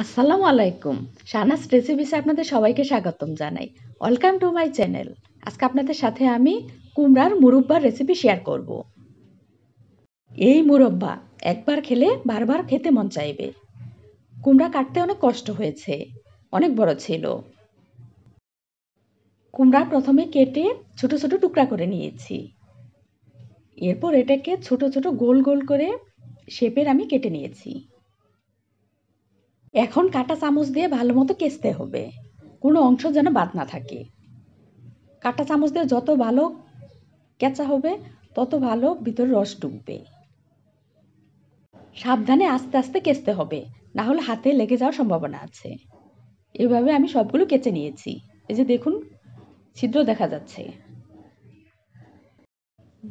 আসসালামু আলাইকুম শানাস রেসিপিসে আপনাদের সবাইকে স্বাগতম জানাই ওয়েলকাম টু মাই চ্যানেল আজকে আপনাদের সাথে আমি কুমড়ার মুরব্বার রেসিপি শেয়ার করব। এই মুরব্বা একবার খেলে বারবার খেতে মন চাইবে কুমড়া কাটতে অনেক কষ্ট হয়েছে অনেক বড় ছিল কুমড়া প্রথমে কেটে ছোট ছোট টুকরা করে নিয়েছি এরপর এটাকে ছোট ছোট গোল গোল করে শেপের আমি কেটে নিয়েছি এখন কাটা চামচ দিয়ে ভালো মতো কেচতে হবে কোনো অংশ যেন বাদ না থাকে কাটা চামচ দিয়ে যত ভালো কেঁচা হবে তত ভালো ভিতরে রস ডুববে সাবধানে আস্তে আস্তে কেচতে হবে না হলে হাতে লেগে যাওয়ার সম্ভাবনা আছে এভাবে আমি সবগুলো কেচে নিয়েছি এই যে দেখুন ছিদ্র দেখা যাচ্ছে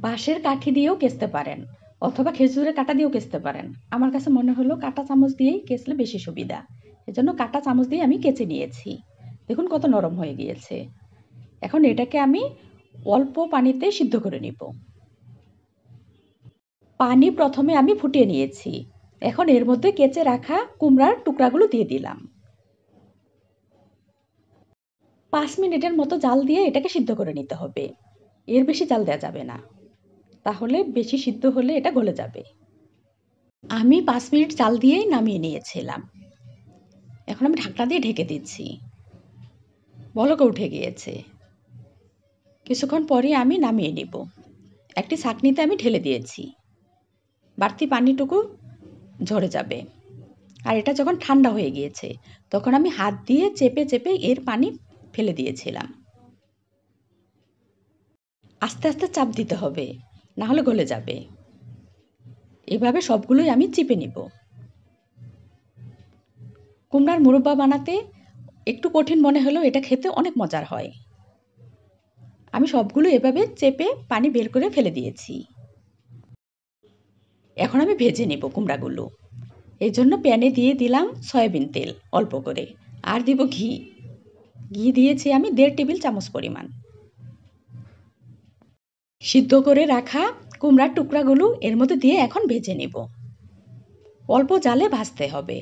বাঁশের কাঠি দিয়েও কেচতে পারেন অথবা খেজুরের কাটা দিয়েও কেচতে পারেন আমার কাছে মনে হলো কাটা চামচ দিয়েই কেচলে বেশি সুবিধা এজন্য কাটা চামচ দিয়ে আমি কেচে নিয়েছি দেখুন কত নরম হয়ে গিয়েছে এখন এটাকে আমি অল্প পানিতে সিদ্ধ করে নিব পানি প্রথমে আমি ফুটিয়ে নিয়েছি এখন এর মধ্যে কেচে রাখা কুমড়ার টুকরাগুলো দিয়ে দিলাম পাঁচ মিনিটের মতো জাল দিয়ে এটাকে সিদ্ধ করে নিতে হবে এর বেশি জাল দেওয়া যাবে না তাহলে বেশি সিদ্ধ হলে এটা গলে যাবে আমি পাঁচ মিনিট চাল দিয়েই নামিয়ে নিয়েছিলাম এখন আমি ঢাকনা দিয়ে ঢেকে দিচ্ছি বলকে উঠে গিয়েছে কিছুক্ষণ পরে আমি নামিয়ে নেব একটি ছাঁকনিতে আমি ঢেলে দিয়েছি বাড়তি পানিটুকু ঝরে যাবে আর এটা যখন ঠান্ডা হয়ে গিয়েছে তখন আমি হাত দিয়ে চেপে চেপে এর পানি ফেলে দিয়েছিলাম আস্তে আস্তে চাপ দিতে হবে না হলে গলে যাবে এভাবে সবগুলোই আমি চিপে নিব কুমড়ার মুরব্বা বানাতে একটু কঠিন মনে হলেও এটা খেতে অনেক মজার হয় আমি সবগুলো এভাবে চেপে পানি বের করে ফেলে দিয়েছি এখন আমি ভেজে নেব কুমড়াগুলো এই জন্য প্যানে দিয়ে দিলাম সয়াবিন তেল অল্প করে আর দিব ঘি ঘি দিয়েছি আমি দেড় টেবিল চামচ পরিমাণ সিদ্ধ করে রাখা কুমড়ার টুকরাগুলো এর মধ্যে দিয়ে এখন ভেজে নেব অল্প জালে ভাজতে হবে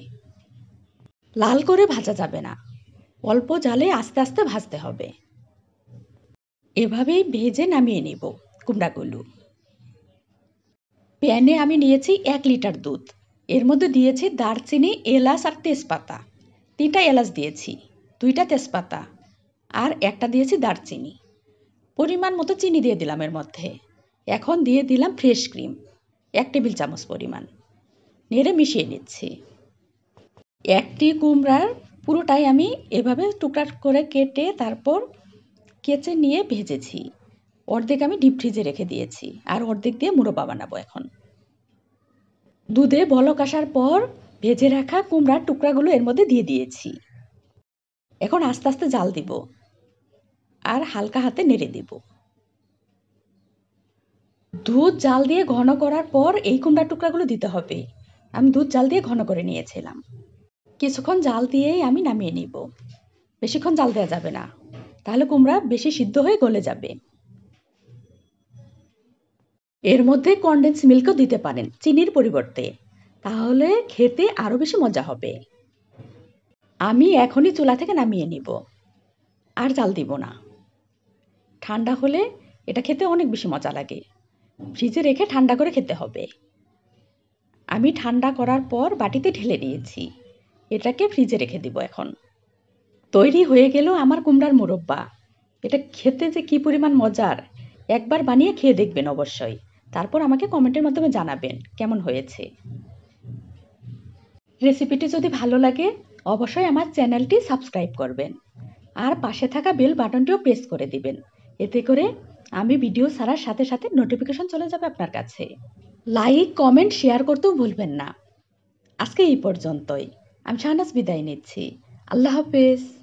লাল করে ভাজা যাবে না অল্প জালে আস্তে আস্তে ভাজতে হবে এভাবেই ভেজে নামিয়ে নেব কুমড়াগুলো প্যানে আমি নিয়েছি এক লিটার দুধ এর মধ্যে দিয়েছি দারচিনি এলাচ আর তেজপাতা তিনটা এলাচ দিয়েছি দুইটা তেজপাতা আর একটা দিয়েছি দারচিনি পরিমাণ মতো চিনি দিয়ে দিলাম এর মধ্যে এখন দিয়ে দিলাম ফ্রেশ ক্রিম এক টেবিল চামচ পরিমাণ নেড়ে মিশিয়ে নিচ্ছি একটি কুমড়ার পুরোটাই আমি এভাবে টুকরা করে কেটে তারপর কেচে নিয়ে ভেজেছি অর্ধেক আমি ডিপ ফ্রিজে রেখে দিয়েছি আর অর্ধেক দিয়ে মুরব্বা বানাবো এখন দুধে বলক আসার পর ভেজে রাখা কুমড়ার টুকরাগুলো এর মধ্যে দিয়ে দিয়েছি এখন আস্তে আস্তে জাল দিব আর হালকা হাতে নেড়ে দেব দুধ জাল দিয়ে ঘন করার পর এই কুমড়া টুকরাগুলো দিতে হবে আমি দুধ জাল দিয়ে ঘন করে নিয়েছিলাম কিছুক্ষণ জাল দিয়েই আমি নামিয়ে নিব বেশিক্ষণ জাল দেওয়া যাবে না তাহলে কুমড়া বেশি সিদ্ধ হয়ে গলে যাবে এর মধ্যে কন্ডেন্স মিল্কও দিতে পারেন চিনির পরিবর্তে তাহলে খেতে আরও বেশি মজা হবে আমি এখনই চুলা থেকে নামিয়ে নিব আর জাল দিব না ঠান্ডা হলে এটা খেতে অনেক বেশি মজা লাগে ফ্রিজে রেখে ঠান্ডা করে খেতে হবে আমি ঠান্ডা করার পর বাটিতে ঢেলে নিয়েছি এটাকে ফ্রিজে রেখে দিব এখন তৈরি হয়ে গেল আমার কুমড়ার মোরব্বা এটা খেতে যে কি পরিমাণ মজার একবার বানিয়ে খেয়ে দেখবেন অবশ্যই তারপর আমাকে কমেন্টের মাধ্যমে জানাবেন কেমন হয়েছে রেসিপিটি যদি ভালো লাগে অবশ্যই আমার চ্যানেলটি সাবস্ক্রাইব করবেন আর পাশে থাকা বেল বাটনটিও প্রেস করে দিবেন এতে করে আমি ভিডিও ছাড়ার সাথে সাথে নোটিফিকেশন চলে যাবে আপনার কাছে লাইক কমেন্ট শেয়ার করতেও ভুলবেন না আজকে এই পর্যন্তই আমি শাহনাজ বিদায় নিচ্ছি আল্লাহ হাফেজ